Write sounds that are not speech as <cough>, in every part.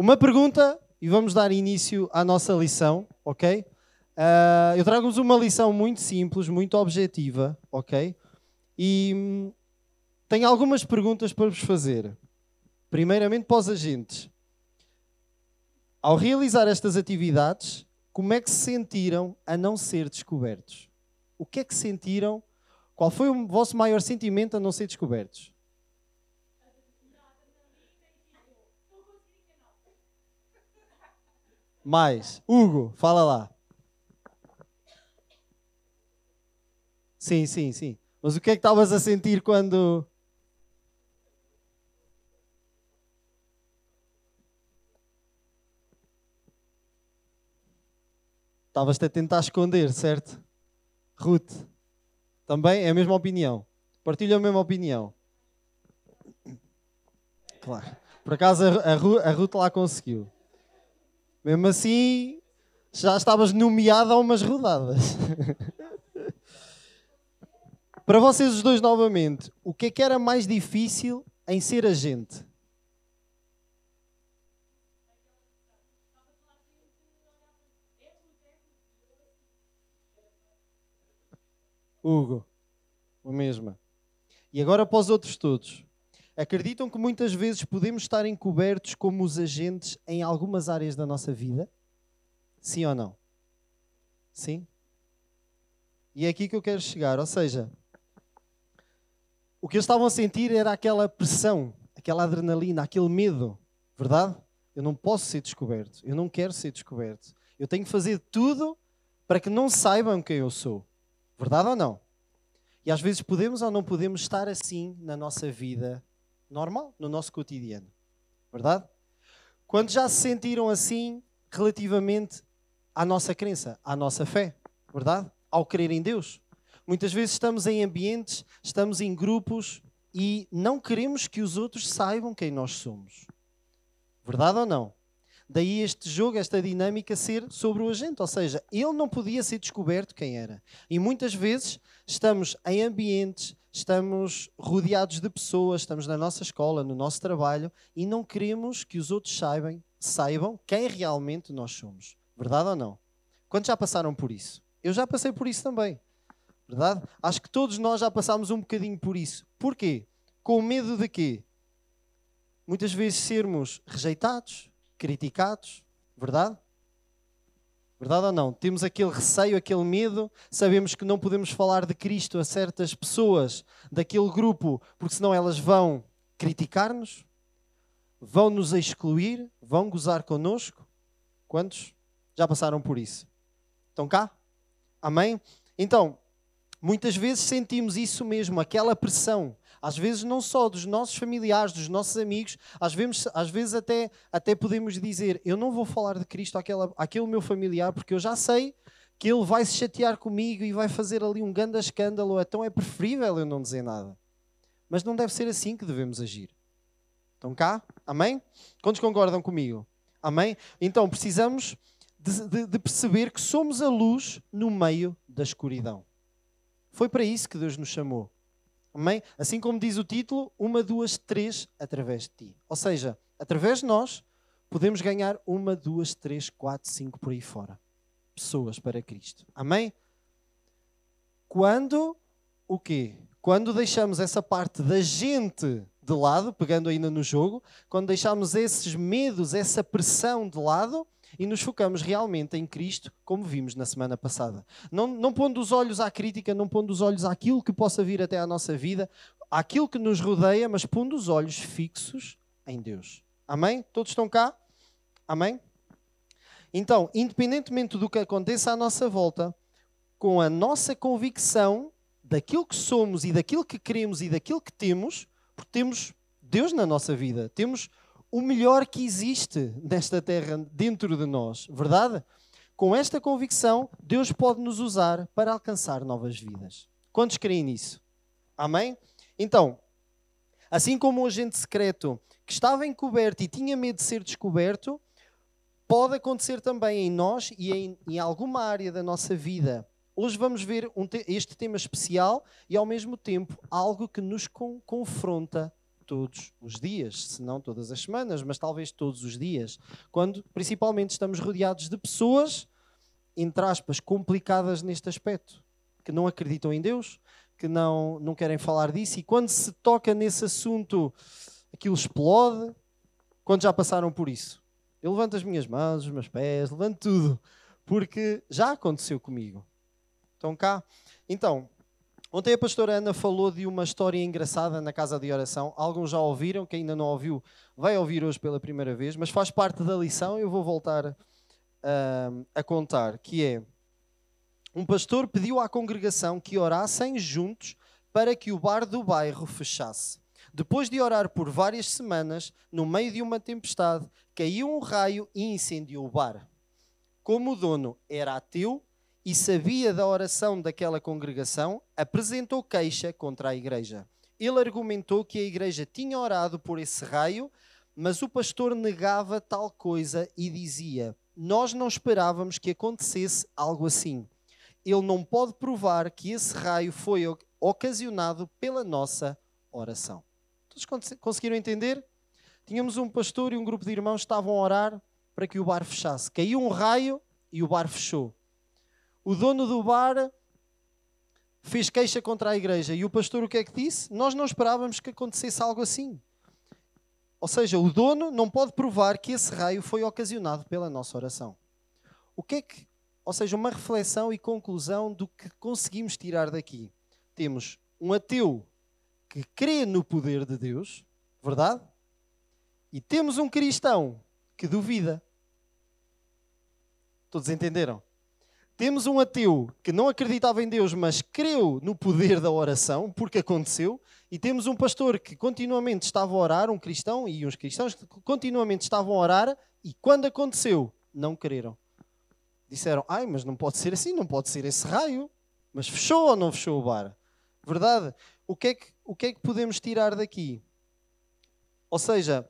Uma pergunta e vamos dar início à nossa lição, ok? Uh, eu trago-vos uma lição muito simples, muito objetiva, ok? E hum, tenho algumas perguntas para vos fazer. Primeiramente para os agentes. Ao realizar estas atividades, como é que se sentiram a não ser descobertos? O que é que sentiram? Qual foi o vosso maior sentimento a não ser descobertos? mais. Hugo, fala lá. Sim, sim, sim. Mas o que é que estavas a sentir quando. estavas a tentar esconder, certo? Ruth, também é a mesma opinião. Partilha a mesma opinião. Claro. Por acaso a, a, a Ruth lá conseguiu. Mesmo assim, já estavas nomeado a umas rodadas. <laughs> Para vocês os dois novamente, o que é que era mais difícil em ser agente? Hugo, o mesmo. E agora para os outros todos. Acreditam que muitas vezes podemos estar encobertos como os agentes em algumas áreas da nossa vida? Sim ou não? Sim? E é aqui que eu quero chegar, ou seja, o que eles estavam a sentir era aquela pressão, aquela adrenalina, aquele medo, verdade? Eu não posso ser descoberto, eu não quero ser descoberto. Eu tenho que fazer tudo para que não saibam quem eu sou, verdade ou não? E às vezes podemos ou não podemos estar assim na nossa vida normal, no nosso cotidiano. Verdade? Quando já se sentiram assim relativamente à nossa crença, à nossa fé, verdade? Ao crer em Deus. Muitas vezes estamos em ambientes, estamos em grupos e não queremos que os outros saibam quem nós somos. Verdade ou não? Daí este jogo, esta dinâmica ser sobre o agente, ou seja, ele não podia ser descoberto quem era. E muitas vezes estamos em ambientes, estamos rodeados de pessoas, estamos na nossa escola, no nosso trabalho e não queremos que os outros saibam, saibam quem realmente nós somos. Verdade ou não? Quantos já passaram por isso? Eu já passei por isso também. Verdade? Acho que todos nós já passámos um bocadinho por isso. Porquê? Com medo de quê? Muitas vezes sermos rejeitados, criticados, verdade? Verdade ou não? Temos aquele receio, aquele medo, sabemos que não podemos falar de Cristo a certas pessoas daquele grupo, porque senão elas vão criticar-nos, vão nos excluir, vão gozar connosco. Quantos já passaram por isso? Estão cá? Amém? Então, muitas vezes sentimos isso mesmo, aquela pressão às vezes não só dos nossos familiares, dos nossos amigos, às vezes, às vezes até, até podemos dizer: Eu não vou falar de Cristo àquela, àquele meu familiar, porque eu já sei que ele vai se chatear comigo e vai fazer ali um grande escândalo, então é preferível eu não dizer nada. Mas não deve ser assim que devemos agir. Estão cá? Amém? Quantos concordam comigo? Amém? Então precisamos de, de, de, perceber que somos a luz no meio da escuridão. Foi para isso que Deus nos chamou. Amém? Assim como diz o título, uma, duas, três, através de ti. Ou seja, através de nós, podemos ganhar uma, duas, três, quatro, cinco por aí fora. Pessoas para Cristo. Amém? Quando o quê? Quando deixamos essa parte da gente de lado, pegando ainda no jogo, quando deixamos esses medos, essa pressão de lado, e nos focamos realmente em Cristo, como vimos na semana passada. Não, não pondo os olhos à crítica, não pondo os olhos àquilo que possa vir até à nossa vida, àquilo que nos rodeia, mas pondo os olhos fixos em Deus. Amém? Todos estão cá? Amém? Então, independentemente do que aconteça à nossa volta, com a nossa convicção daquilo que somos e daquilo que queremos e daquilo que temos, porque temos Deus na nossa vida, temos o melhor que existe nesta terra dentro de nós, verdade? Com esta convicção, Deus pode nos usar para alcançar novas vidas. Quantos creem nisso? Amém? Então, assim como o agente secreto que estava encoberto e tinha medo de ser descoberto, pode acontecer também em nós e em, em alguma área da nossa vida. Hoje vamos ver um te este tema especial e, ao mesmo tempo, algo que nos con confronta todos os dias, se não todas as semanas, mas talvez todos os dias, quando principalmente estamos rodeados de pessoas, entre aspas, complicadas neste aspecto, que não acreditam em Deus, que não, não querem falar disso, e quando se toca nesse assunto, aquilo explode, quando já passaram por isso. Eu levanto as minhas mãos, os meus pés, levanto tudo, porque já aconteceu comigo. Estão cá? Então, Ontem a pastora Ana falou de uma história engraçada na casa de oração. Alguns já ouviram, quem ainda não ouviu, vai ouvir hoje pela primeira vez, mas faz parte da lição e eu vou voltar uh, a contar, que é um pastor pediu à congregação que orassem juntos para que o bar do bairro fechasse. Depois de orar por várias semanas, no meio de uma tempestade, caiu um raio e incendiou o bar. Como o dono era ateu, e sabia da oração daquela congregação, apresentou queixa contra a igreja. Ele argumentou que a igreja tinha orado por esse raio, mas o pastor negava tal coisa e dizia: Nós não esperávamos que acontecesse algo assim. Ele não pode provar que esse raio foi ocasionado pela nossa oração. Todos conseguiram entender? Tínhamos um pastor e um grupo de irmãos que estavam a orar para que o bar fechasse. Caiu um raio e o bar fechou. O dono do bar fez queixa contra a igreja e o pastor o que é que disse? Nós não esperávamos que acontecesse algo assim. Ou seja, o dono não pode provar que esse raio foi ocasionado pela nossa oração. O que é que, ou seja, uma reflexão e conclusão do que conseguimos tirar daqui. Temos um ateu que crê no poder de Deus, verdade? E temos um cristão que duvida. Todos entenderam? Temos um ateu que não acreditava em Deus, mas creu no poder da oração, porque aconteceu. E temos um pastor que continuamente estava a orar, um cristão e uns cristãos que continuamente estavam a orar e quando aconteceu, não creram. Disseram, ai, mas não pode ser assim, não pode ser esse raio. Mas fechou ou não fechou o bar? Verdade? O que é que, o que, é que podemos tirar daqui? Ou seja,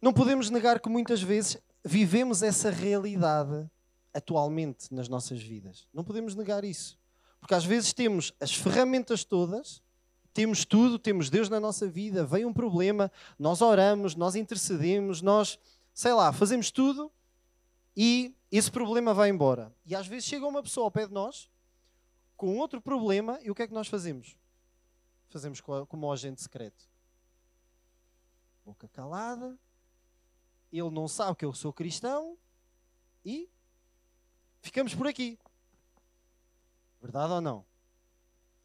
não podemos negar que muitas vezes vivemos essa realidade atualmente nas nossas vidas. Não podemos negar isso. Porque às vezes temos as ferramentas todas, temos tudo, temos Deus na nossa vida, vem um problema, nós oramos, nós intercedemos, nós, sei lá, fazemos tudo e esse problema vai embora. E às vezes chega uma pessoa ao pé de nós com outro problema e o que é que nós fazemos? Fazemos como o agente secreto. Boca calada, ele não sabe que eu sou cristão e ficamos por aqui. Verdade ou não?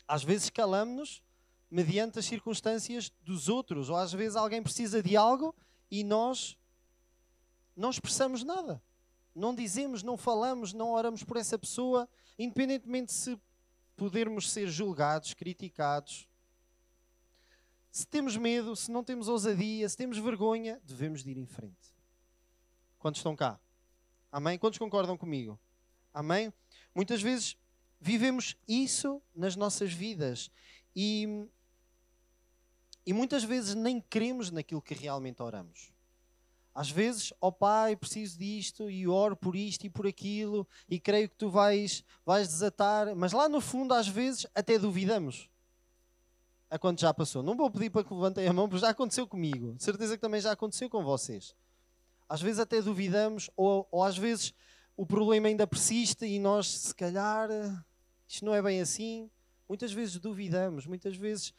Às vezes calamos-nos mediante as circunstâncias dos outros, ou às vezes alguém precisa de algo e nós não expressamos nada. Não dizemos, não falamos, não oramos por essa pessoa, independentemente se podermos ser julgados, criticados. Se temos medo, se não temos ousadia, se temos vergonha, devemos de ir em frente. Quantos estão cá? Amém? Quantos concordam comigo? Amém? Muitas vezes vivemos isso nas nossas vidas e, e muitas vezes nem cremos naquilo que realmente oramos. Às vezes, ó oh Pai, preciso disto e oro por isto e por aquilo e creio que tu vais, vais desatar, mas lá no fundo, às vezes, até duvidamos. A quanto já passou. Não vou pedir para que levantem a mão, porque já aconteceu comigo. certeza que também já aconteceu com vocês. Às vezes até duvidamos, ou, ou às vezes o problema ainda persiste e nós, se calhar, eh, isto não é bem assim. Muitas vezes duvidamos, muitas vezes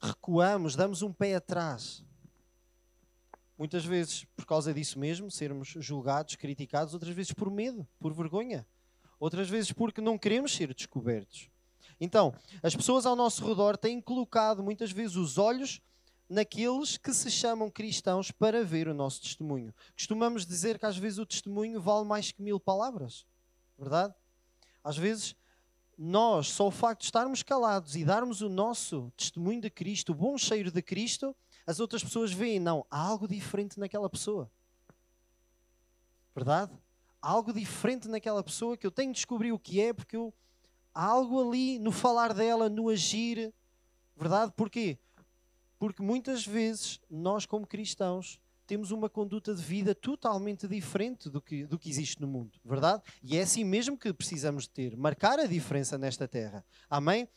recuamos, damos um pé atrás. Muitas vezes por causa disso mesmo, sermos julgados, criticados, outras vezes por medo, por vergonha, outras vezes porque não queremos ser descobertos. Então, as pessoas ao nosso redor têm colocado muitas vezes os olhos naqueles que se chamam cristãos para ver o nosso testemunho. Costumamos dizer que às vezes o testemunho vale mais que mil palavras, verdade? Às vezes, nós, só o facto de estarmos calados e darmos o nosso testemunho de Cristo, o bom cheiro de Cristo, as outras pessoas veem, não, há algo diferente naquela pessoa, verdade? Há algo diferente naquela pessoa que eu tenho de descobrir o que é, porque eu, há algo ali no falar dela, no agir, verdade? Porquê? Porque muitas vezes nós, como cristãos, temos uma conduta de vida totalmente diferente do que, do que existe no mundo, verdade? E é assim mesmo que precisamos de ter, marcar a diferença nesta terra. Amém?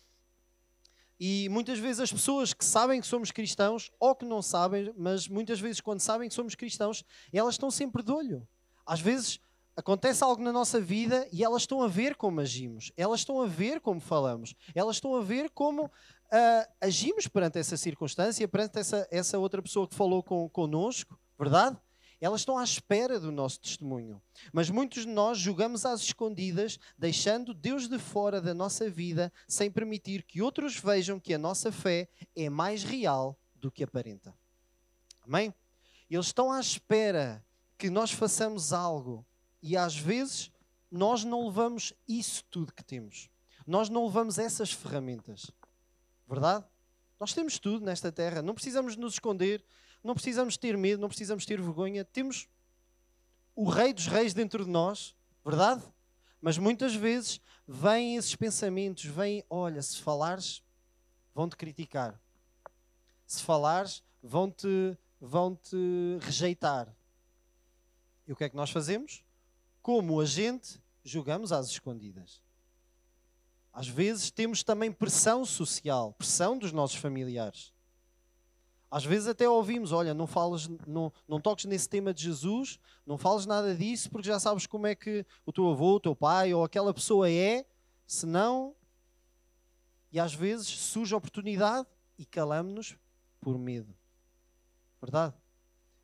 E muitas vezes as pessoas que sabem que somos cristãos, ou que não sabem, mas muitas vezes quando sabem que somos cristãos, elas estão sempre de olho. Às vezes acontece algo na nossa vida e elas estão a ver como agimos, elas estão a ver como falamos, elas estão a ver como uh, agimos perante essa circunstância, perante essa, essa outra pessoa que falou com, connosco, verdade? Elas estão à espera do nosso testemunho. Mas muitos de nós julgamos às escondidas, deixando Deus de fora da nossa vida, sem permitir que outros vejam que a nossa fé é mais real do que aparenta. Amém? Eles estão à espera que nós façamos algo e às vezes nós não levamos isso tudo que temos. Nós não levamos essas ferramentas. Verdade? Nós temos tudo nesta terra, não precisamos nos esconder, não precisamos ter medo, não precisamos ter vergonha. Temos o Rei dos Reis dentro de nós, verdade? Mas muitas vezes vêm esses pensamentos, vêm, olha, se falares, vão-te criticar. Se falares, vão-te vão-te rejeitar. E o que é que nós fazemos? Como a gente, julgamos às escondidas. Às vezes temos também pressão social, pressão dos nossos familiares. Às vezes até ouvimos: olha, não, falas, não, não toques nesse tema de Jesus, não falas nada disso, porque já sabes como é que o teu avô, o teu pai ou aquela pessoa é, senão. E às vezes surge a oportunidade e calamos-nos por medo. Verdade?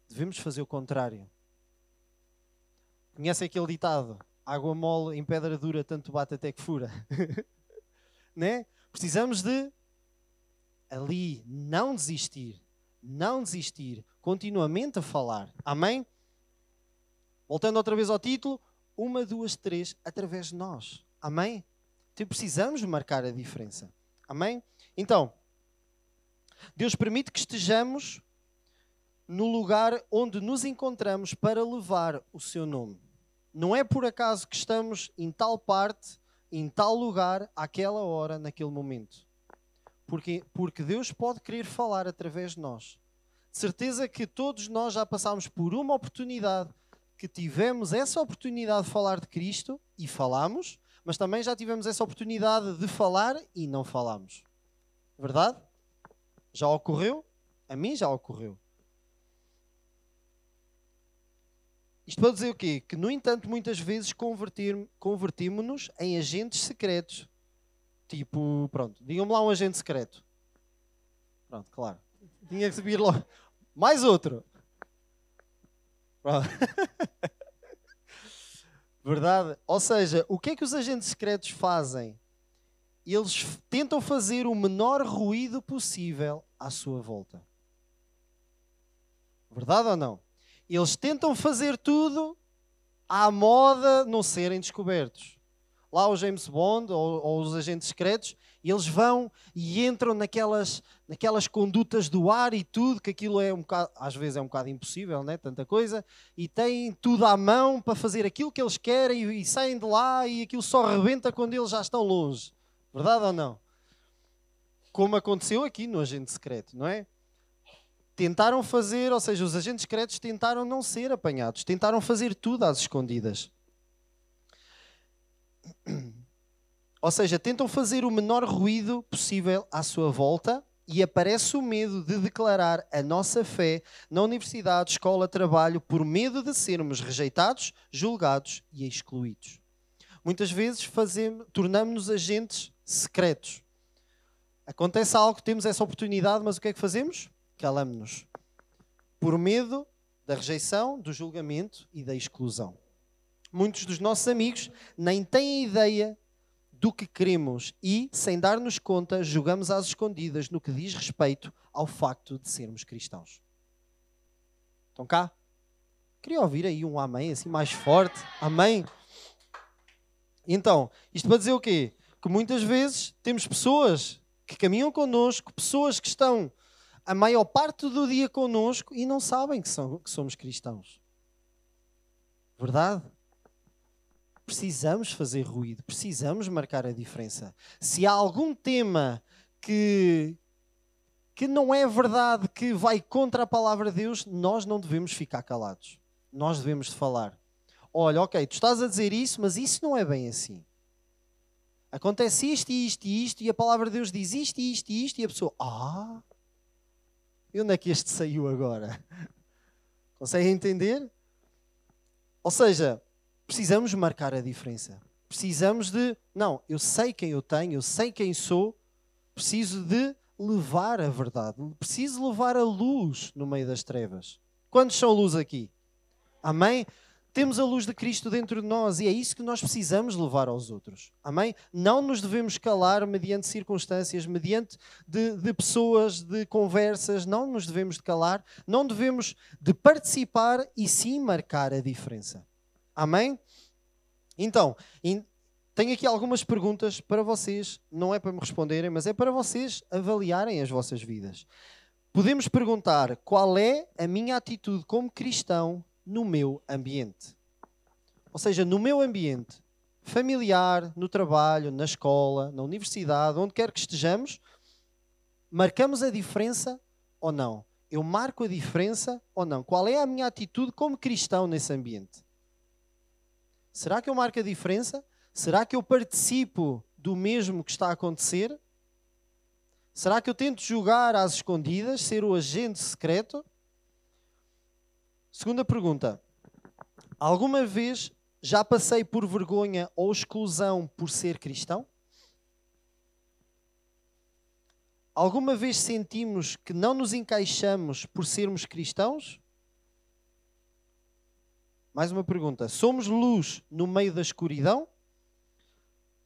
Devemos fazer o contrário. Conhece aquele ditado: água mole em pedra dura, tanto bate até que fura. <laughs> né? Precisamos de ali não desistir, não desistir, continuamente a falar. Amém? Voltando outra vez ao título, uma, duas, três, através de nós. Amém? Então precisamos marcar a diferença. Amém? Então, Deus permite que estejamos no lugar onde nos encontramos para levar o seu nome. Não é por acaso que estamos em tal parte em tal lugar, àquela hora, naquele momento. Porque, porque Deus pode querer falar através de nós. De certeza que todos nós já passámos por uma oportunidade que tivemos essa oportunidade de falar de Cristo e falámos, mas também já tivemos essa oportunidade de falar e não falámos. Verdade? Já ocorreu? A mim já ocorreu. Isto para dizer o quê? Que, no entanto, muitas vezes convertimos-nos em agentes secretos. Tipo, pronto, digam-me lá um agente secreto. Pronto, claro. Tinha que subir logo. Mais outro. Pronto. <laughs> Verdade? Ou seja, o que é que os agentes secretos fazem? Eles tentam fazer o menor ruído possível à sua volta. Verdade ou não? Eles tentam fazer tudo à moda não serem descobertos. Lá o James Bond ou, ou os agentes secretos, eles vão e entram naquelas, naquelas condutas do ar e tudo, que aquilo é um bocado, às vezes é um bocado impossível, né? tanta coisa, e têm tudo à mão para fazer aquilo que eles querem e, e saem de lá e aquilo só rebenta quando eles já estão longe. Verdade ou não? Como aconteceu aqui no Agente Secreto, não é? Tentaram fazer, ou seja, os agentes secretos tentaram não ser apanhados, tentaram fazer tudo às escondidas. Ou seja, tentam fazer o menor ruído possível à sua volta e aparece o medo de declarar a nossa fé na universidade, escola, trabalho, por medo de sermos rejeitados, julgados e excluídos. Muitas vezes tornamos-nos agentes secretos. Acontece algo, temos essa oportunidade, mas o que é que fazemos? calamos nos por medo da rejeição, do julgamento e da exclusão. Muitos dos nossos amigos nem têm ideia do que queremos e, sem dar-nos conta, jogamos às escondidas no que diz respeito ao facto de sermos cristãos. Estão cá? Queria ouvir aí um amém assim mais forte. Amém? Então, isto para dizer o quê? Que muitas vezes temos pessoas que caminham connosco, pessoas que estão a maior parte do dia connosco e não sabem que, são, que somos cristãos. Verdade? Precisamos fazer ruído, precisamos marcar a diferença. Se há algum tema que, que não é verdade, que vai contra a palavra de Deus, nós não devemos ficar calados. Nós devemos falar. Olha, ok, tu estás a dizer isso, mas isso não é bem assim. Acontece isto e isto e isto, e a palavra de Deus diz isto e isto e isto, e a pessoa, ah, e onde é que este saiu agora? <laughs> Conseguem entender? Ou seja, precisamos marcar a diferença. Precisamos de, não, eu sei quem eu tenho, eu sei quem sou, preciso de levar a verdade, preciso levar a luz no meio das trevas. Quantos são luz aqui? Amém? Temos a luz de Cristo dentro de nós e é isso que nós precisamos levar aos outros. Amém? Não nos devemos calar mediante circunstâncias, mediante de, de pessoas, de conversas. Não nos devemos de calar. Não devemos de participar e sim marcar a diferença. Amém? Então, in, tenho aqui algumas perguntas para vocês. Não é para me responderem, mas é para vocês avaliarem as vossas vidas. Podemos perguntar qual é a minha atitude como cristão no meu ambiente. Ou seja, no meu ambiente familiar, no trabalho, na escola, na universidade, onde quer que estejamos, marcamos a diferença ou não? Eu marco a diferença ou não? Qual é a minha atitude como cristão nesse ambiente? Será que eu marco a diferença? Será que eu participo do mesmo que está a acontecer? Será que eu tento julgar às escondidas, ser o agente secreto? Segunda pergunta. Alguma vez já passei por vergonha ou exclusão por ser cristão? Alguma vez sentimos que não nos encaixamos por sermos cristãos? Mais uma pergunta. Somos luz no meio da escuridão?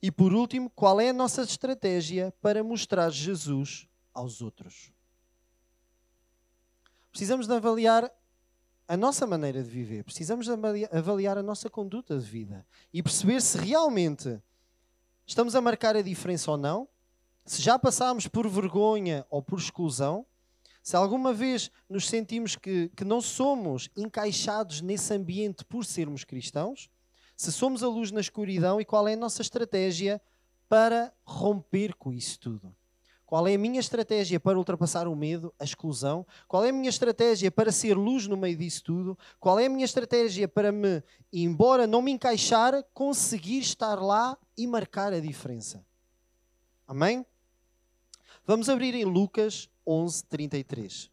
E por último, qual é a nossa estratégia para mostrar Jesus aos outros? Precisamos de avaliar a nossa maneira de viver, precisamos avaliar a nossa conduta de vida e perceber se realmente estamos a marcar a diferença ou não, se já passámos por vergonha ou por exclusão, se alguma vez nos sentimos que, que não somos encaixados nesse ambiente por sermos cristãos, se somos a luz na escuridão e qual é a nossa estratégia para romper com isso tudo. Qual é a minha estratégia para ultrapassar o medo, a exclusão? Qual é a minha estratégia para ser luz no meio disso tudo? Qual é a minha estratégia para me, embora não me encaixar, conseguir estar lá e marcar a diferença? Amém? Vamos abrir em Lucas 11, 33.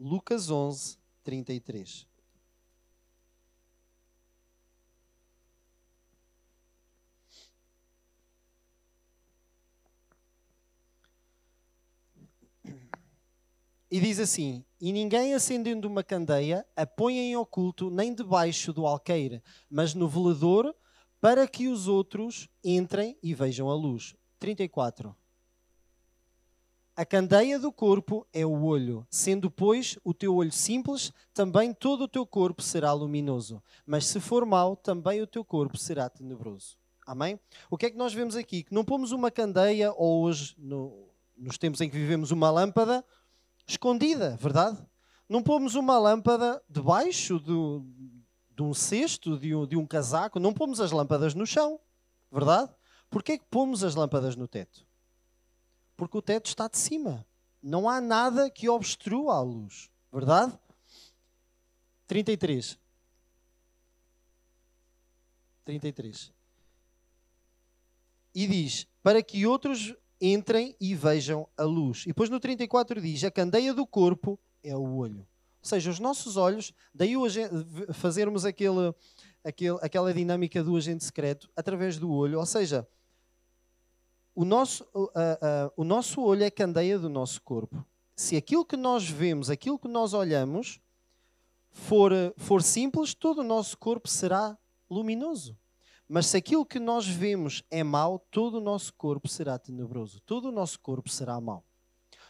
Lucas 11, 33. E diz assim: E ninguém acendendo uma candeia a põe em oculto nem debaixo do alqueire, mas no velador, para que os outros entrem e vejam a luz. 34. A candeia do corpo é o olho. Sendo, pois, o teu olho simples, também todo o teu corpo será luminoso. Mas se for mau, também o teu corpo será tenebroso. Amém? O que é que nós vemos aqui? Que não pomos uma candeia, ou hoje, no, nos tempos em que vivemos, uma lâmpada escondida, verdade? Não pomos uma lâmpada debaixo do, de um cesto, de um, de um casaco, não pomos as lâmpadas no chão, verdade? Porquê é que pomos as lâmpadas no teto? Porque o teto está de cima. Não há nada que obstrua a luz, verdade? 33. 33. E diz: Para que outros entrem e vejam a luz. E depois no 34 diz: a candeia do corpo é o olho. Ou seja, os nossos olhos, daí hoje fazermos aquele, aquele, aquela dinâmica do agente secreto através do olho, ou seja, o nosso, uh, uh, o nosso olho é a candeia do nosso corpo. Se aquilo que nós vemos, aquilo que nós olhamos, for, for simples, todo o nosso corpo será luminoso. Mas se aquilo que nós vemos é mau, todo o nosso corpo será tenebroso, todo o nosso corpo será mau.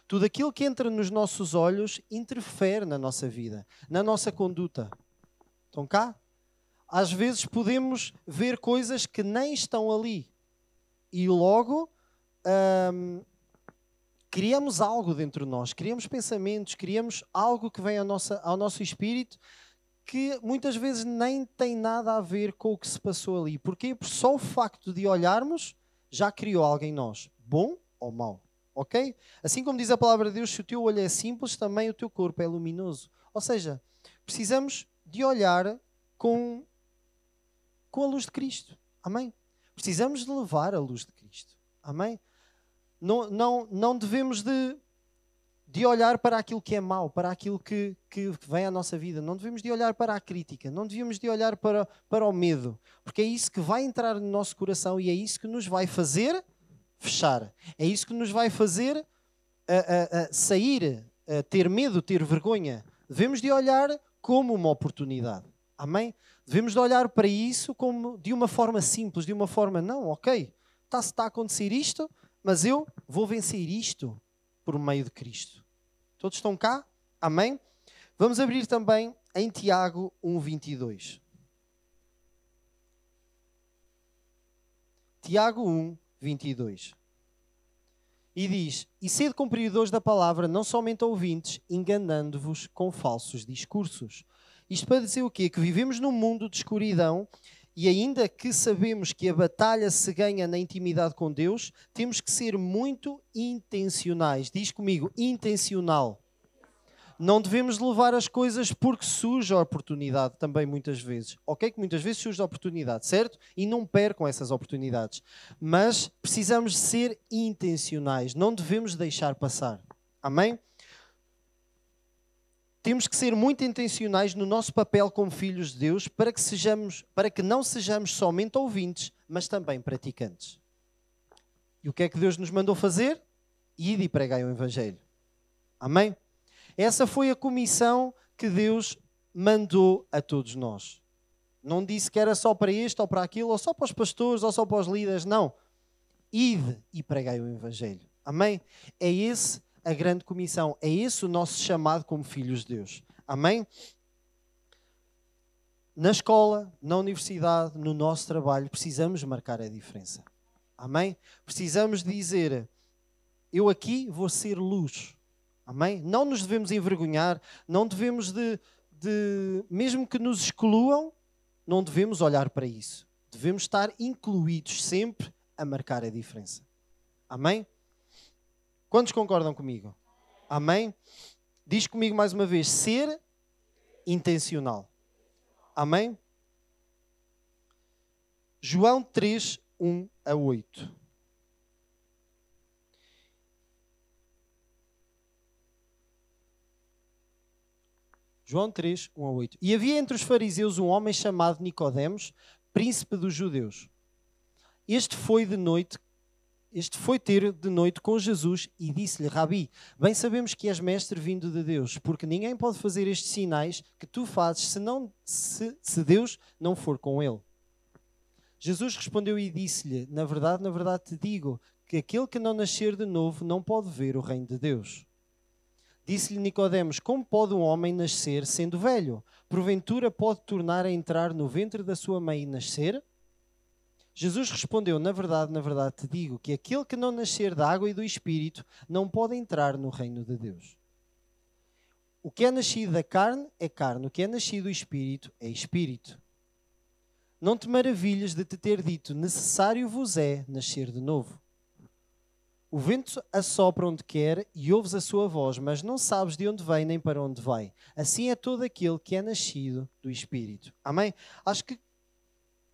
Tudo aquilo que entra nos nossos olhos interfere na nossa vida, na nossa conduta. Estão cá? Às vezes podemos ver coisas que nem estão ali e logo hum, criamos algo dentro de nós, criamos pensamentos, criamos algo que vem ao nosso, ao nosso espírito que muitas vezes nem tem nada a ver com o que se passou ali. Porque só o facto de olharmos já criou alguém em nós, bom ou mau. Ok? Assim como diz a palavra de Deus, se o teu olho é simples, também o teu corpo é luminoso. Ou seja, precisamos de olhar com, com a luz de Cristo. Amém? Precisamos de levar a luz de Cristo. Amém? Não, não, não devemos de de olhar para aquilo que é mau, para aquilo que, que vem à nossa vida. Não devemos de olhar para a crítica, não devíamos de olhar para, para o medo, porque é isso que vai entrar no nosso coração e é isso que nos vai fazer fechar. É isso que nos vai fazer a, a, a sair, a ter medo, ter vergonha. Devemos de olhar como uma oportunidade. Amém? Devemos de olhar para isso como de uma forma simples, de uma forma, não, ok, está está a acontecer isto, mas eu vou vencer isto por meio de Cristo. Todos estão cá? Amém? Vamos abrir também em Tiago 1:22. Tiago 1:22. E diz: "E sede cumpridores da palavra, não somente ouvintes, enganando-vos com falsos discursos." Isto para dizer o quê? Que vivemos num mundo de escuridão e ainda que sabemos que a batalha se ganha na intimidade com Deus, temos que ser muito intencionais. Diz comigo, intencional. Não devemos levar as coisas porque surge a oportunidade também muitas vezes. Ok que muitas vezes surge a oportunidade, certo? E não percam essas oportunidades. Mas precisamos ser intencionais, não devemos deixar passar. Amém? temos que ser muito intencionais no nosso papel como filhos de Deus para que, sejamos, para que não sejamos somente ouvintes, mas também praticantes. E o que é que Deus nos mandou fazer? Ide e pregai o Evangelho. Amém? Essa foi a comissão que Deus mandou a todos nós. Não disse que era só para este ou para aquilo, ou só para os pastores, ou só para os líderes, não. Ide e pregai o Evangelho. Amém? É esse a grande comissão. É esse o nosso chamado como filhos de Deus. Amém? Na escola, na universidade, no nosso trabalho, precisamos marcar a diferença. Amém? Precisamos dizer: eu aqui vou ser luz. Amém? Não nos devemos envergonhar, não devemos de, de mesmo que nos excluam, não devemos olhar para isso. Devemos estar incluídos sempre a marcar a diferença. Amém? Quantos concordam comigo? Amém? Diz comigo mais uma vez: ser intencional. Amém? João 3, 1 a 8. João 3, 1 a 8. E havia entre os fariseus um homem chamado Nicodemos, príncipe dos judeus. Este foi de noite este foi ter de noite com Jesus e disse-lhe: Rabi, bem sabemos que és mestre vindo de Deus, porque ninguém pode fazer estes sinais que tu fazes se, se, se Deus não for com ele. Jesus respondeu e disse-lhe: Na verdade, na verdade te digo que aquele que não nascer de novo não pode ver o reino de Deus. Disse-lhe Nicodemos: Como pode um homem nascer sendo velho? Porventura pode tornar a entrar no ventre da sua mãe e nascer? Jesus respondeu: Na verdade, na verdade te digo que aquele que não nascer da água e do espírito não pode entrar no reino de Deus. O que é nascido da carne é carne, o que é nascido do espírito é espírito. Não te maravilhas de te ter dito: necessário vos é nascer de novo. O vento assopra onde quer e ouves a sua voz, mas não sabes de onde vem nem para onde vai. Assim é todo aquele que é nascido do Espírito. Amém? Acho que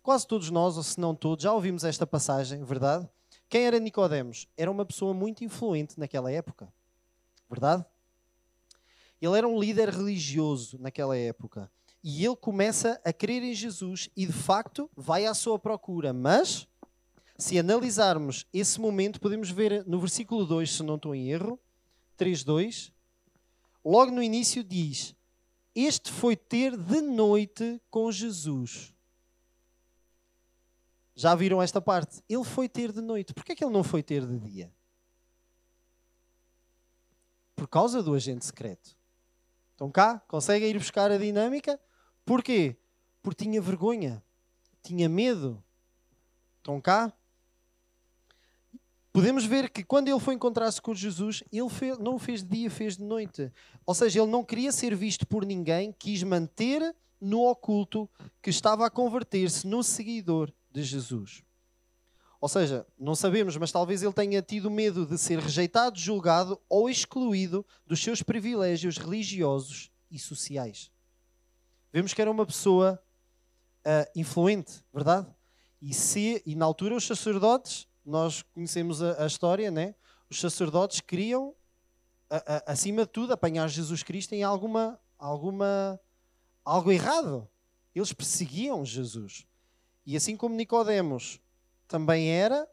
Quase todos nós, ou se não todos, já ouvimos esta passagem, verdade? Quem era Nicodemos? Era uma pessoa muito influente naquela época, verdade? Ele era um líder religioso naquela época. E ele começa a crer em Jesus e, de facto, vai à sua procura. Mas, se analisarmos esse momento, podemos ver no versículo 2, se não estou em erro, 3.2, logo no início diz, este foi ter de noite com Jesus. Já viram esta parte? Ele foi ter de noite. Porquê é que ele não foi ter de dia? Por causa do agente secreto. Estão cá? Conseguem ir buscar a dinâmica? Porquê? Porque tinha vergonha. Tinha medo. Estão cá? Podemos ver que quando ele foi encontrar-se com Jesus, ele não o fez de dia, fez de noite. Ou seja, ele não queria ser visto por ninguém, quis manter no oculto que estava a converter-se no seguidor de Jesus. Ou seja, não sabemos, mas talvez ele tenha tido medo de ser rejeitado, julgado ou excluído dos seus privilégios religiosos e sociais. Vemos que era uma pessoa uh, influente, verdade? E, se, e na altura os sacerdotes, nós conhecemos a, a história, né? os sacerdotes queriam, a, a, acima de tudo, apanhar Jesus Cristo em alguma, alguma, algo errado. Eles perseguiam Jesus. E assim como Nicodemos também era,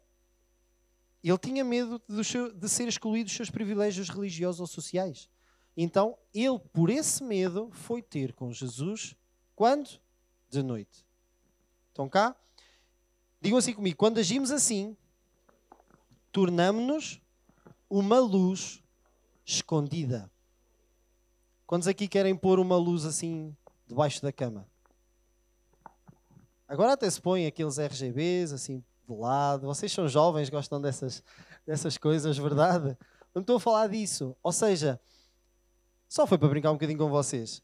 ele tinha medo de, ser excluído dos seus privilégios religiosos ou sociais. Então, ele, por esse medo, foi ter com Jesus quando? De noite. Estão cá? Digam assim comigo: quando agimos assim, tornamos-nos uma luz escondida. Quantos aqui querem pôr uma luz assim debaixo da cama? Agora até se põe aqueles RGBs assim de lado. Vocês são jovens, gostam dessas, dessas coisas, verdade? Não estou a falar disso. Ou seja, só foi para brincar um bocadinho com vocês.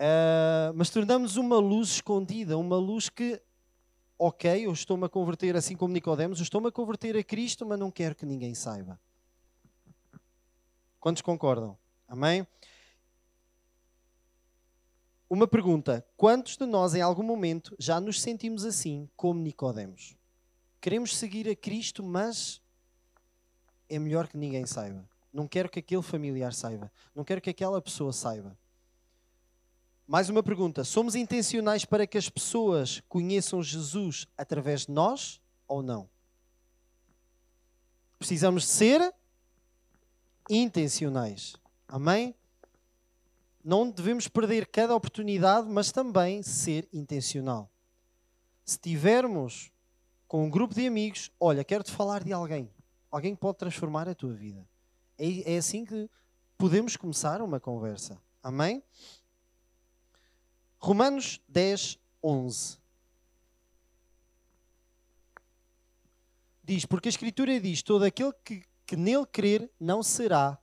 Uh, mas tornamos uma luz escondida, uma luz que, ok, eu estou-me a converter, assim como Nicodemos, eu estou-me a converter a Cristo, mas não quero que ninguém saiba. Quantos concordam? Amém? Uma pergunta: quantos de nós em algum momento já nos sentimos assim, como Nicodemos? Queremos seguir a Cristo, mas é melhor que ninguém saiba. Não quero que aquele familiar saiba. Não quero que aquela pessoa saiba. Mais uma pergunta: somos intencionais para que as pessoas conheçam Jesus através de nós ou não? Precisamos de ser intencionais. Amém? Não devemos perder cada oportunidade, mas também ser intencional. Se tivermos com um grupo de amigos, olha, quero-te falar de alguém. Alguém que pode transformar a tua vida. É, é assim que podemos começar uma conversa. Amém? Romanos 10, 11. Diz, porque a Escritura diz: todo aquele que, que nele crer não será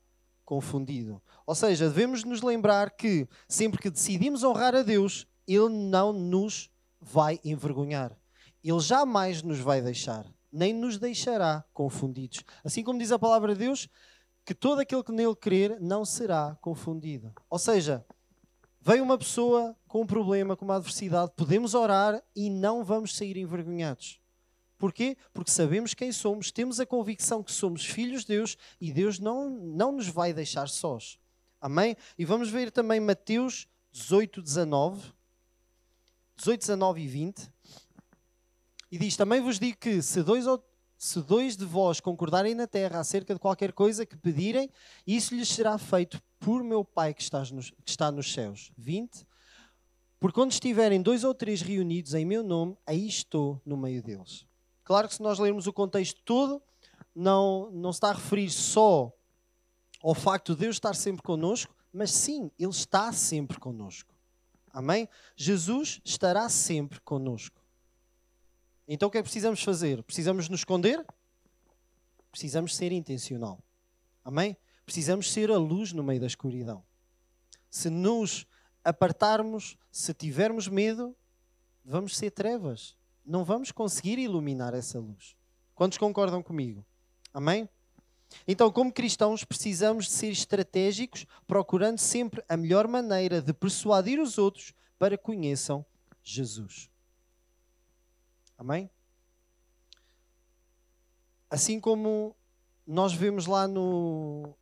confundido. Ou seja, devemos nos lembrar que sempre que decidimos honrar a Deus, Ele não nos vai envergonhar. Ele jamais nos vai deixar, nem nos deixará confundidos. Assim como diz a palavra de Deus, que todo aquele que nele crer não será confundido. Ou seja, veio uma pessoa com um problema, com uma adversidade, podemos orar e não vamos sair envergonhados. Porquê? Porque sabemos quem somos, temos a convicção que somos filhos de Deus e Deus não, não nos vai deixar sós. Amém? E vamos ver também Mateus 18, 19. 18, 19 e 20. E diz: Também vos digo que se dois, se dois de vós concordarem na terra acerca de qualquer coisa que pedirem, isso lhes será feito por meu Pai que, estás nos, que está nos céus. 20. Porque quando estiverem dois ou três reunidos em meu nome, aí estou no meio deles. Claro que se nós lermos o contexto todo, não, não se está a referir só ao facto de Deus estar sempre conosco, mas sim, Ele está sempre conosco. Amém? Jesus estará sempre conosco. Então o que é que precisamos fazer? Precisamos nos esconder? Precisamos ser intencional. Amém? Precisamos ser a luz no meio da escuridão. Se nos apartarmos, se tivermos medo, vamos ser trevas. Não vamos conseguir iluminar essa luz. Quantos concordam comigo? Amém? Então, como cristãos, precisamos de ser estratégicos, procurando sempre a melhor maneira de persuadir os outros para que conheçam Jesus. Amém? Assim como nós vemos lá no,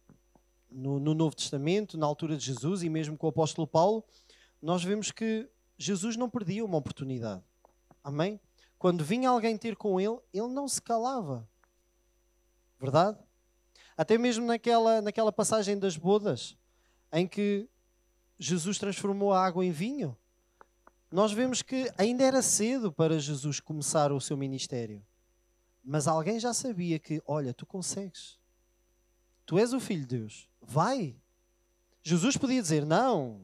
no, no, Novo Testamento, na altura de Jesus e mesmo com o apóstolo Paulo, nós vemos que Jesus não perdia uma oportunidade. Amém? Quando vinha alguém ter com ele, ele não se calava. Verdade? Até mesmo naquela, naquela passagem das bodas, em que Jesus transformou a água em vinho, nós vemos que ainda era cedo para Jesus começar o seu ministério. Mas alguém já sabia que, olha, tu consegues. Tu és o filho de Deus. Vai. Jesus podia dizer: "Não,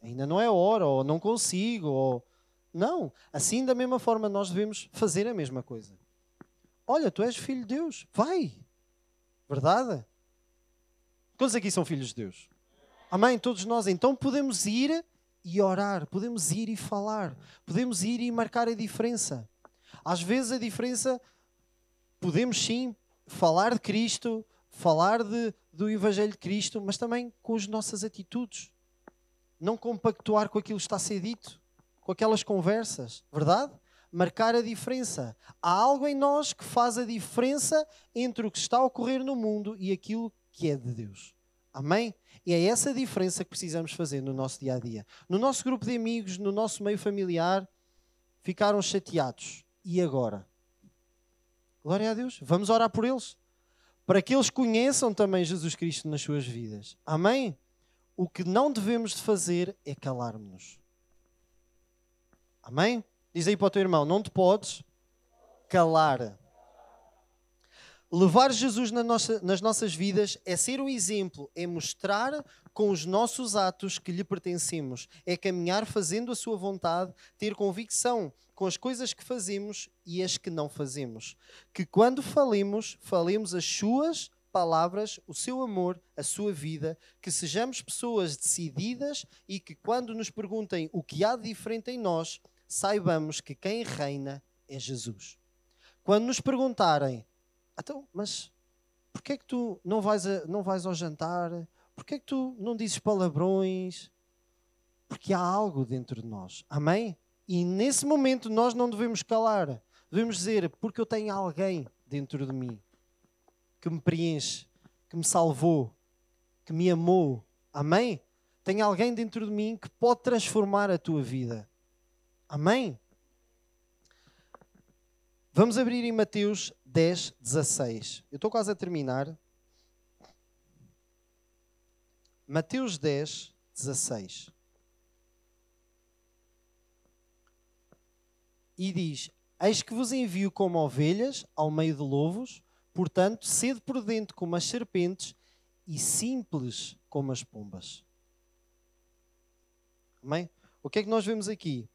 ainda não é hora ou não consigo ou não". Assim da mesma forma nós devemos fazer a mesma coisa. Olha, tu és filho de Deus. Vai. Verdade? Quantos aqui são filhos de Deus? Amém? Todos nós então podemos ir e orar, podemos ir e falar, podemos ir e marcar a diferença. Às vezes a diferença, podemos sim falar de Cristo, falar de, do Evangelho de Cristo, mas também com as nossas atitudes. Não compactuar com aquilo que está a ser dito, com aquelas conversas, verdade? marcar a diferença. Há algo em nós que faz a diferença entre o que está a ocorrer no mundo e aquilo que é de Deus. Amém? E é essa diferença que precisamos fazer no nosso dia a dia. No nosso grupo de amigos, no nosso meio familiar, ficaram chateados. E agora? Glória a Deus. Vamos orar por eles. Para que eles conheçam também Jesus Cristo nas suas vidas. Amém? O que não devemos fazer é calarmos-nos. Amém? Diz aí para o teu irmão: não te podes calar. Levar Jesus na nossa, nas nossas vidas é ser um exemplo, é mostrar com os nossos atos que lhe pertencemos, é caminhar fazendo a sua vontade, ter convicção com as coisas que fazemos e as que não fazemos. Que quando falemos, falemos as suas palavras, o seu amor, a sua vida, que sejamos pessoas decididas e que quando nos perguntem o que há de diferente em nós, saibamos que quem reina é Jesus. Quando nos perguntarem, então, mas porquê é que tu não vais, a, não vais ao jantar? Porquê é que tu não dizes palavrões? Porque há algo dentro de nós. Amém? E nesse momento nós não devemos calar. Devemos dizer, porque eu tenho alguém dentro de mim que me preenche, que me salvou, que me amou. Amém? Tem alguém dentro de mim que pode transformar a tua vida. Amém? Vamos abrir em Mateus 10, 16. Eu estou quase a terminar. Mateus 10, 16. E diz: Eis que vos envio como ovelhas ao meio de lobos, portanto, sede prudente como as serpentes e simples como as pombas. Amém? O que é que nós vemos aqui?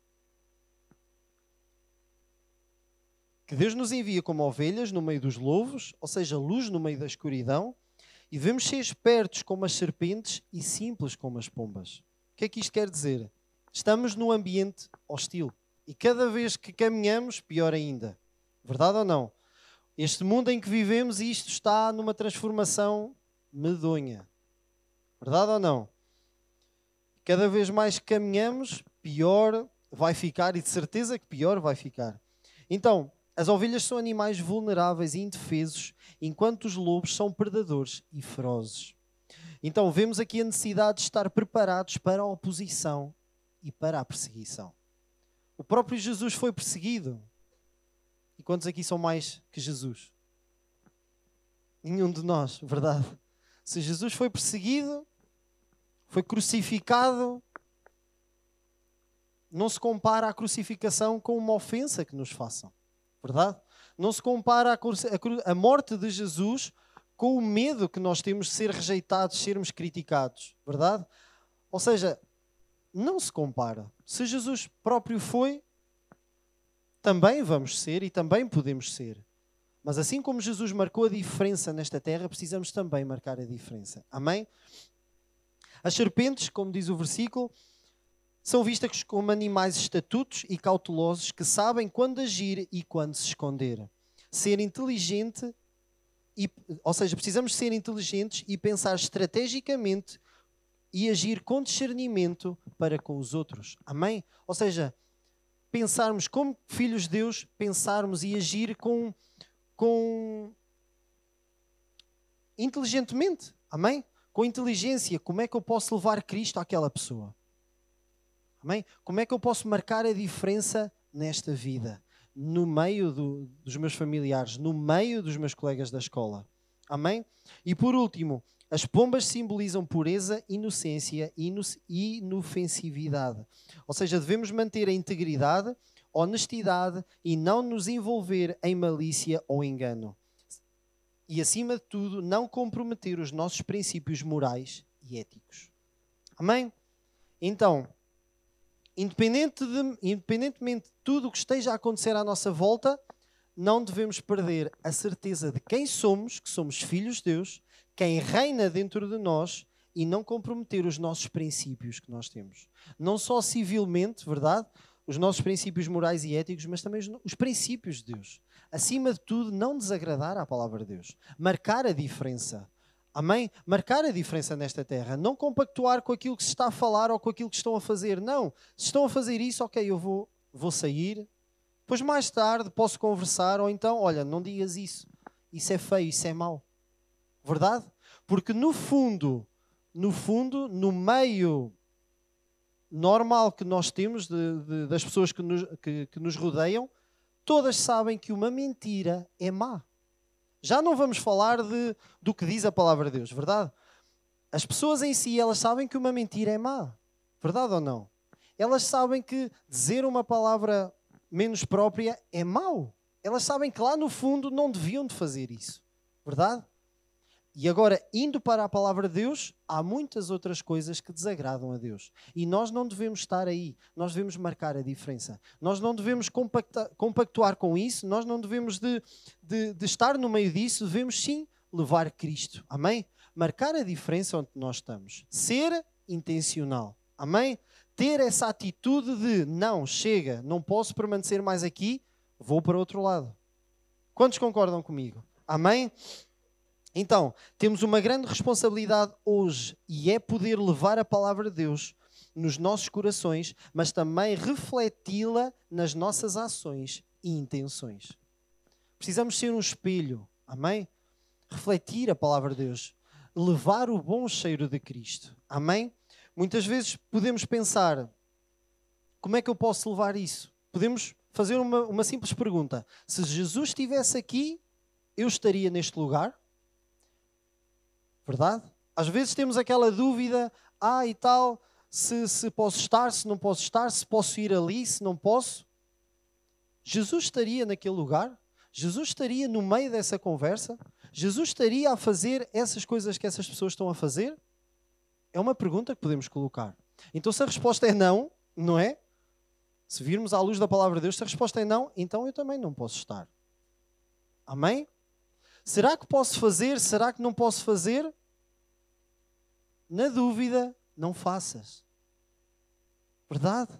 que Deus nos envia como ovelhas no meio dos lobos, ou seja, luz no meio da escuridão, e devemos ser espertos como as serpentes e simples como as pombas. O que é que isto quer dizer? Estamos num ambiente hostil e cada vez que caminhamos, pior ainda. Verdade ou não? Este mundo em que vivemos, isto está numa transformação medonha. Verdade ou não? Cada vez mais que caminhamos, pior vai ficar e de certeza que pior vai ficar. Então, as ovelhas são animais vulneráveis e indefesos, enquanto os lobos são predadores e ferozes. Então vemos aqui a necessidade de estar preparados para a oposição e para a perseguição. O próprio Jesus foi perseguido. E quantos aqui são mais que Jesus? Nenhum de nós, verdade? Se Jesus foi perseguido, foi crucificado, não se compara a crucificação com uma ofensa que nos façam verdade? Não se compara a, a, a morte de Jesus com o medo que nós temos de ser rejeitados, sermos criticados, verdade? Ou seja, não se compara. Se Jesus próprio foi, também vamos ser e também podemos ser. Mas assim como Jesus marcou a diferença nesta terra, precisamos também marcar a diferença. Amém? As serpentes, como diz o versículo, são vistas como animais estatutos e cautelosos que sabem quando agir e quando se esconder. Ser inteligente, e, ou seja, precisamos ser inteligentes e pensar estrategicamente e agir com discernimento para com os outros. Amém? Ou seja, pensarmos como filhos de Deus, pensarmos e agir com, com inteligentemente. Amém? Com inteligência, como é que eu posso levar Cristo àquela pessoa? Amém? Como é que eu posso marcar a diferença nesta vida? No meio do, dos meus familiares, no meio dos meus colegas da escola. Amém? E por último, as pombas simbolizam pureza, inocência e inofensividade. Ou seja, devemos manter a integridade, honestidade e não nos envolver em malícia ou engano. E acima de tudo, não comprometer os nossos princípios morais e éticos. Amém? Então, Independente de, independentemente de tudo o que esteja a acontecer à nossa volta, não devemos perder a certeza de quem somos, que somos filhos de Deus, quem reina dentro de nós e não comprometer os nossos princípios que nós temos. Não só civilmente, verdade? Os nossos princípios morais e éticos, mas também os princípios de Deus. Acima de tudo, não desagradar à palavra de Deus. Marcar a diferença. Amém? Marcar a diferença nesta terra. Não compactuar com aquilo que se está a falar ou com aquilo que estão a fazer. Não. Se estão a fazer isso, ok, eu vou, vou sair. Depois, mais tarde, posso conversar. Ou então, olha, não digas isso. Isso é feio, isso é mau. Verdade? Porque no fundo, no fundo, no meio normal que nós temos de, de, das pessoas que nos, que, que nos rodeiam, todas sabem que uma mentira é má. Já não vamos falar de, do que diz a palavra de Deus, verdade? As pessoas em si, elas sabem que uma mentira é má, verdade ou não? Elas sabem que dizer uma palavra menos própria é mau. Elas sabem que lá no fundo não deviam de fazer isso, verdade? E agora, indo para a palavra de Deus, há muitas outras coisas que desagradam a Deus. E nós não devemos estar aí, nós devemos marcar a diferença. Nós não devemos compactuar com isso, nós não devemos de, de, de estar no meio disso, devemos sim levar Cristo. Amém? Marcar a diferença onde nós estamos. Ser intencional. Amém? Ter essa atitude de não, chega, não posso permanecer mais aqui, vou para outro lado. Quantos concordam comigo? Amém? Então, temos uma grande responsabilidade hoje e é poder levar a palavra de Deus nos nossos corações, mas também refleti-la nas nossas ações e intenções. Precisamos ser um espelho, amém? Refletir a palavra de Deus, levar o bom cheiro de Cristo, amém? Muitas vezes podemos pensar: como é que eu posso levar isso? Podemos fazer uma, uma simples pergunta: se Jesus estivesse aqui, eu estaria neste lugar? Verdade? Às vezes temos aquela dúvida, ah e tal, se, se posso estar, se não posso estar, se posso ir ali, se não posso. Jesus estaria naquele lugar? Jesus estaria no meio dessa conversa? Jesus estaria a fazer essas coisas que essas pessoas estão a fazer? É uma pergunta que podemos colocar. Então, se a resposta é não, não é? Se virmos à luz da palavra de Deus, se a resposta é não, então eu também não posso estar. Amém? Será que posso fazer? Será que não posso fazer? Na dúvida, não faças. Verdade?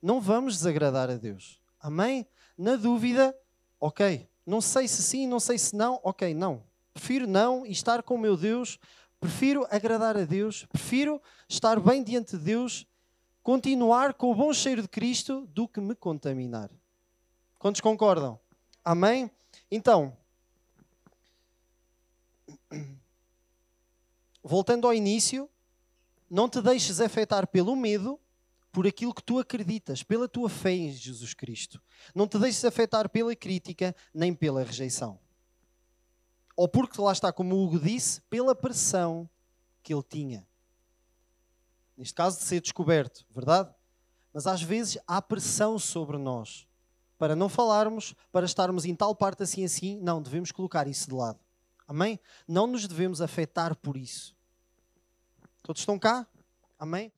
Não vamos desagradar a Deus. Amém? Na dúvida, ok. Não sei se sim, não sei se não, ok, não. Prefiro não e estar com o meu Deus. Prefiro agradar a Deus. Prefiro estar bem diante de Deus. Continuar com o bom cheiro de Cristo do que me contaminar. Quantos concordam? Amém? Então, voltando ao início, não te deixes afetar pelo medo, por aquilo que tu acreditas, pela tua fé em Jesus Cristo. Não te deixes afetar pela crítica nem pela rejeição. Ou porque, lá está, como o Hugo disse, pela pressão que ele tinha. Neste caso, de ser descoberto, verdade? Mas às vezes há pressão sobre nós. Para não falarmos, para estarmos em tal parte assim assim, não, devemos colocar isso de lado. Amém? Não nos devemos afetar por isso. Todos estão cá? Amém?